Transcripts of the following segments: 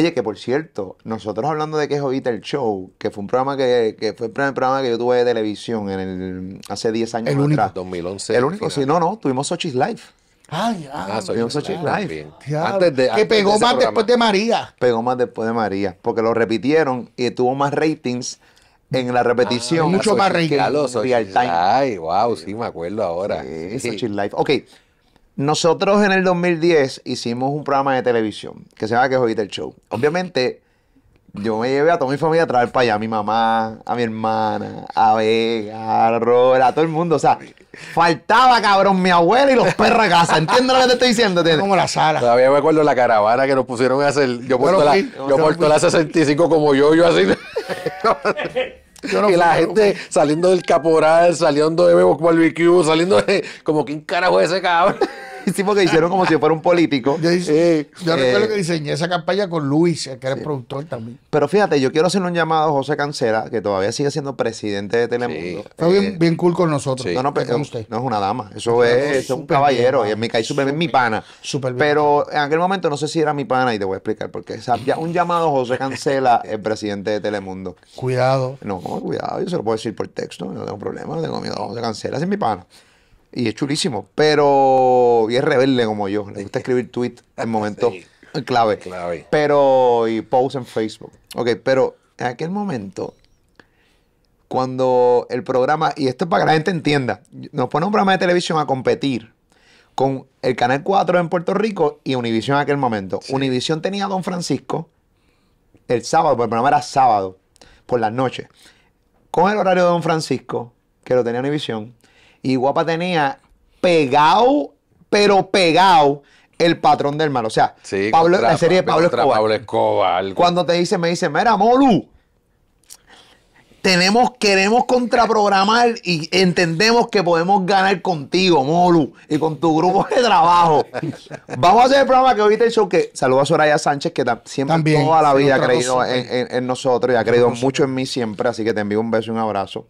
Oye, que por cierto, nosotros hablando de que es el show, que fue un programa que, fue el primer programa que yo tuve de televisión en el, hace 10 años el único, 2011. El único, sí, no, no, tuvimos Sochi's Life. Ay, ah, ah Sochi's Life. que pegó más después de María. Pegó más después de María, porque lo repitieron y tuvo más ratings en la repetición. mucho más ratings. Time. Ay, wow, sí, me acuerdo ahora. Sochi's Life. Ok. Nosotros en el 2010 hicimos un programa de televisión que se llama Que Jodiste el Show. Obviamente, yo me llevé a toda mi familia a traer para allá a mi mamá, a mi hermana, a Vega, a Robert, a todo el mundo. O sea, faltaba, cabrón, mi abuela y los perros de casa. ¿Entiendes lo que te estoy diciendo? Como la sala. Todavía me acuerdo la caravana que nos pusieron a hacer. Yo porto, la, 65 como yo, yo así. y la gente saliendo del caporal, saliendo de Bebo Barbecue, saliendo de. Como, ¿quién carajo ese cabrón? tipo que hicieron como si fuera un político. Yo, eh, recuerdo eh, que diseñé esa campaña con Luis, que era productor también. Pero fíjate, yo quiero hacerle un llamado a José Cancela, que todavía sigue siendo presidente de Telemundo. Está bien, eh, bien, cool con nosotros. No, no, pero, no es una dama. Eso es, un caballero. y en mi mi pana. Súper Pero en aquel momento no sé si era mi pana y te voy a explicar por qué. un llamado a José Cancela, el presidente de Telemundo. Cuidado. No, cuidado, yo se lo puedo decir por texto, no tengo problema, no tengo miedo. José Cancela es mi pana. Y es chulísimo, pero y es rebelde como yo. Le gusta escribir tweet en momentos clave. Pero, y post en Facebook. Ok, pero en aquel momento, cuando el programa, y esto es para que la gente entienda, nos pone un programa de televisión a competir con el Canal 4 en Puerto Rico y Univision en aquel momento. Univision tenía a Don Francisco el sábado, porque el programa era sábado, por las noches. Con el horario de Don Francisco, que lo tenía Univisión, y Guapa tenía pegado, pero pegado, el patrón del mal. O sea, la serie de Pablo Escobar. Cuando te dice, me dice, mira, Molu, tenemos, queremos contraprogramar y entendemos que podemos ganar contigo, Molu, y con tu grupo de trabajo. Vamos a hacer el programa que hoy te hizo que saludos a Soraya Sánchez, que siempre toda la vida ha creído en, en, nosotros y ha creído mucho en mí siempre, así que te envío un beso y un abrazo.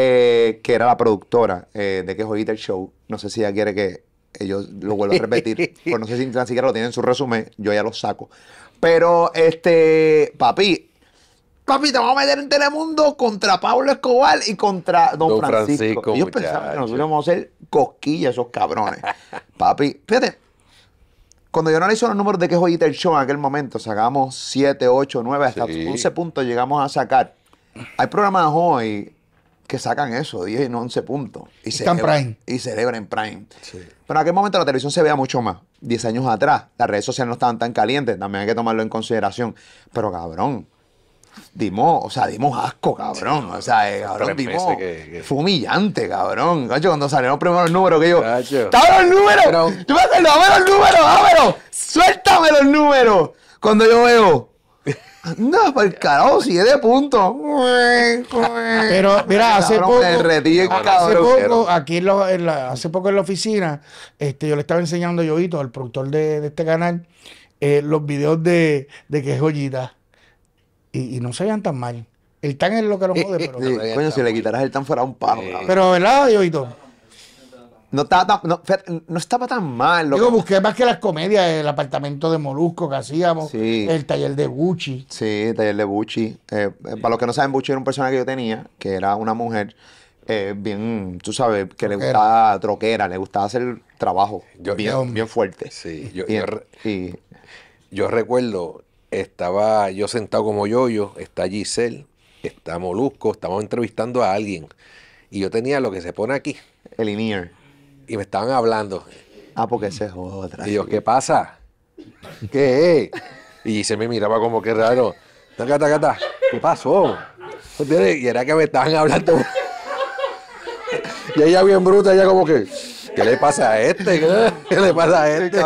Eh, que era la productora eh, de Quejo Eater Show, no sé si ella quiere que ellos lo vuelva a repetir, pero pues no sé si ni siquiera lo tienen en su resumen, yo ya lo saco. Pero, este, papi, papi, te vamos a meter en Telemundo contra Pablo Escobar y contra Don, Francisco. Ellos pensaban que nosotros íbamos a hacer cosquillas esos cabrones. papi, fíjate, cuando yo analizo los números de Quejo Joyita show en aquel momento, sacamos 7, 8, 9, hasta 11 puntos llegamos a sacar. Hay programas hoy que sacan eso, 10 y 11 puntos. Y, Están Prime. Y celebran Prime. Pero en aquel momento la televisión se vea mucho más. 10 años atrás, las redes sociales no estaban tan calientes, también hay que tomarlo en consideración. Pero cabrón, dimos, o sea, dimos asco, cabrón. O sea, eh, cabrón, dimos. Fue humillante, cabrón. cuando salieron primero los números, que yo. ¡Cabrón, el número! Pero... ¡Yo a acuerdo, dámelo el número! ¡Dámelo! ¡Suéltame los números! Cuando yo veo no, para pues, el carajo, siete puntos. Pero, mira, hace poco, hace poco, aquí en, en la, hace poco en la oficina, este, yo le estaba enseñando a Yovito, al productor de, este canal, eh, los videos de, que es joyita. Y, no se veían tan mal. El tan es lo que lo eh, jode, eh, pero. coño, si le quitaras el tan fuera un paro. Pero, ¿verdad, Yoito? No estaba tan, no, no estaba tan mal. Lo busqué más que las comedias, el apartamento de Molusco que hacíamos, el taller de Bucci. Sí, el taller de Bucci. Eh, eh, para los que no saben, Bucci era un personaje que yo tenía, que era una mujer eh, bien, tú sabes, que le gustaba troquera, le gustaba hacer trabajo bien, bien, fuerte. Sí, yo, y, yo recuerdo, estaba yo sentado como yo yo está Giselle, está Molusco, estamos entrevistando a alguien. Y yo tenía lo que se pone aquí. El Inier y me estaban hablando. Ah, porque ese es otra. Y yo, ¿qué pasa? ¿Qué Y se me miraba como que raro. ¿Qué pasó? Y era que me estaban hablando. y ella bien bruta, ella como que, ¿qué le pasa a este? ¿Qué le pasa a este?